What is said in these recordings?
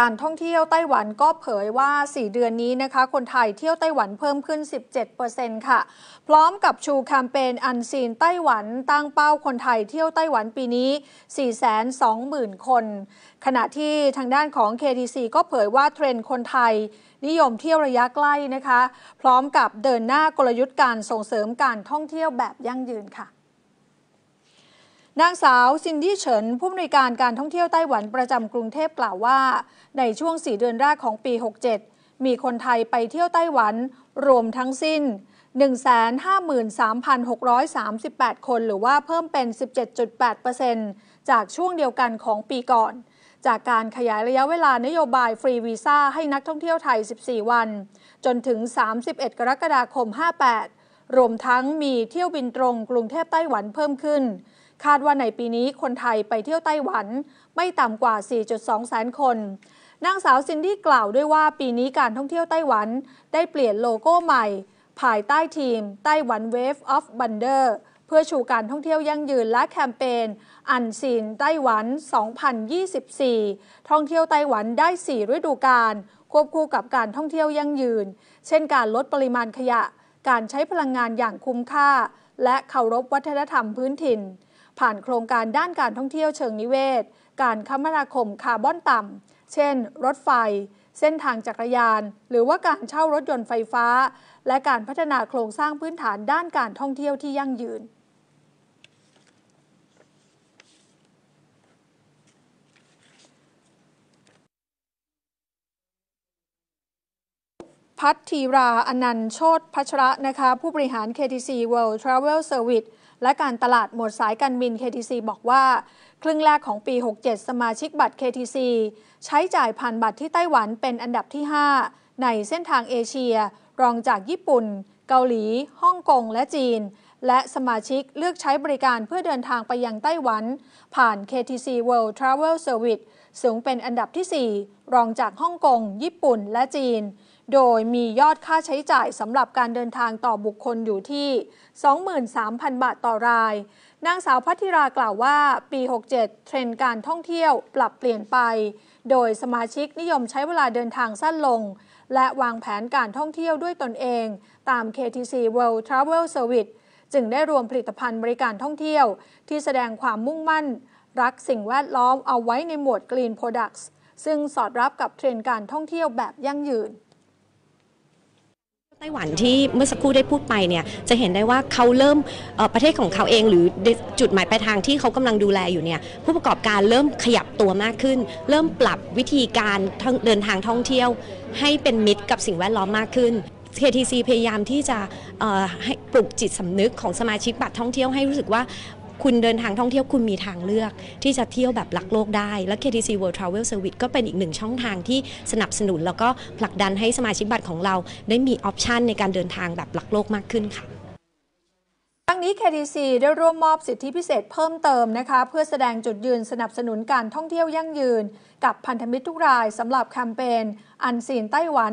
การท่องเที่ยวไต้หวันก็เผยว่า 4 เดือนนี้นะคะ คนไทย เที่ยวไต้หวันเพิ่มขึ้น17%ค่ะพร้อมกับชูแคมเปญอันซีนไต้หวันตั้งเป้าคนไทยเที่ยวไต้หวันปีนี้ 420,000 คน ขณะที่ทางด้านของ KTC ก็เผยว่าเทรนด์คนไทย นิยมเที่ยวระยะใกล้นะคะ พร้อมกับเดินหน้ากลยุทธ์การส่งเสริมการท่องเที่ยวแบบยั่งยืนค่ะนางสาวซินดี้เฉินผู้อำนวยการการท่องเที่ยวไต้หวันประจำกรุงเทพกล่าวว่า ในช่วง 4 เดือนแรกของปี 67 มีคนไทยไปเที่ยวไต้หวัน รวมทั้งสิ้น 153,638 คนหรือว่าเพิ่มเป็น 17.8%จากช่วงเดียวกันของปีก่อน จากการขยายระยะเวลานโยบายฟรีวีซ่าให้นักท่องเที่ยวไทย 14 วัน จนถึง 31 กรกฎาคม 58 รวมทั้งมีเที่ยวบินตรงกรุงเทพไต้หวันเพิ่มขึ้นคาดว่าในปีนี้คนไทยไปเที่ยวไต้หวันไม่ต่ำกว่า 4.2 แสนคน นางสาวซินดี้กล่าวด้วยว่าปีนี้การท่องเที่ยวไต้หวัน ได้เปลี่ยนโลโก้ใหม่ภายใต้ทีมไต้หวัน Wave of w ั n d e r เพื่อชูการท่องเที่ยวยั่งยืนและแคมเปญอันซีนไต้หวัน 2024 ท่องเที่ยวไต้หวันได้4ฤดูกาลควบคู่กับการท่องเที่ยวยั่งยืน เช่นการลดปริมาณขยะ การใช้พลังงานอย่างคุ้มค่า และเคารพวัฒนธรรมพื้นถิ่นผ่านโครงการด้านการท่องเที่ยวเชิงนิเวศ การคมนาคมคาร์บอนต่ำ เช่น รถไฟ เส้นทางจักรยาน หรือว่าการเช่ารถยนต์ไฟฟ้า และการพัฒนาโครงสร้างพื้นฐานด้านการท่องเที่ยวที่ยั่งยืนพัฒทีราอนันต์โชตพัชระนะคะ ผู้บริหาร KTC World Travel Service และการตลาดหมวดสายการบิน KTC บอกว่า ครึ่งแรกของปี 67 สมาชิกบัตร KTC ใช้จ่ายผ่านบัตรที่ไต้หวันเป็นอันดับที่ 5 ในเส้นทางเอเชียรองจากญี่ปุ่น เกาหลี ฮ่องกง และจีน และสมาชิกเลือกใช้บริการเพื่อเดินทางไปยังไต้หวัน ผ่าน KTC World Travel Service สูงเป็นอันดับที่ 4 รองจากฮ่องกง ญี่ปุ่น และจีนโดยมียอดค่าใช้จ่ายสำหรับการเดินทางต่อบุคคลอยู่ที่ 23,000 บาทต่อราย นางสาวพัทิรากล่าวว่า ปี 67 เทรนด์การท่องเที่ยวปรับเปลี่ยนไป โดยสมาชิกนิยมใช้เวลาเดินทางสั้นลง และวางแผนการท่องเที่ยวด้วยตนเอง ตาม KTC World Travel Service จึงได้รวมผลิตภัณฑ์บริการท่องเที่ยว ที่แสดงความมุ่งมั่น รักสิ่งแวดล้อมเอาไว้ในหมวด Green Products ซึ่งสอดรับกับเทรนด์การท่องเที่ยวแบบยั่งยืนไต้หวันที่เมื่อสักครู่ได้พูดไปเนี่ยจะเห็นได้ว่าเขาเริ่มประเทศของเขาเองหรือจุดหมายปลายทางที่เขากำลังดูแลอยู่เนี่ยผู้ประกอบการเริ่มขยับตัวมากขึ้น เริ่มปรับวิธีการเดินทางท่องเที่ยวให้เป็นมิตรกับสิ่งแวดล้อมมากขึ้น KTC พยายามที่จะปลุกจิตสำนึกของสมาชิกบัตรท่องเที่ยวให้รู้สึกว่าคุณเดินทางท่องเที่ยวคุณมีทางเลือก ที่จะเที่ยวแบบรักโลกได้ และ KTC World Travel Service ก็เป็นอีกหนึ่งช่องทางที่สนับสนุนแล้วก็ผลักดันให้สมาชิกบัตรของเรา ได้มีออปชันในการเดินทางแบบรักโลกมากขึ้นค่ะทั้งนี้ KTC ได้ร่วมมอบสิทธิพิเศษเพิ่มเติมนะคะเพื่อแสดงจุดยืนสนับสนุนการท่องเที่ยวยั่งยืน กับพันธมิตรทุกรายสำหรับแคมเปญอันซีนไต้หวัน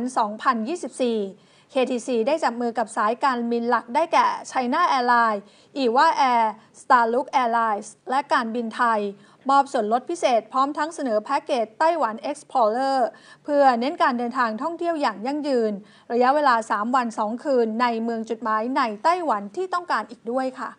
2024 KTC ได้จับมือกับสายการบินหลักได้แก่ China Airlines อีว่า Air Starlux Airlines และการบินไทย มอบส่วนลดพิเศษพร้อมทั้งเสนอแพ็กเกจไต้หวัน Explorer เพื่อเน้นการเดินทางท่องเที่ยวอย่างยั่งยืน ระยะเวลา 3 วัน 2 คืน ในเมืองจุดหมายในไต้หวันที่ต้องการอีกด้วยค่ะ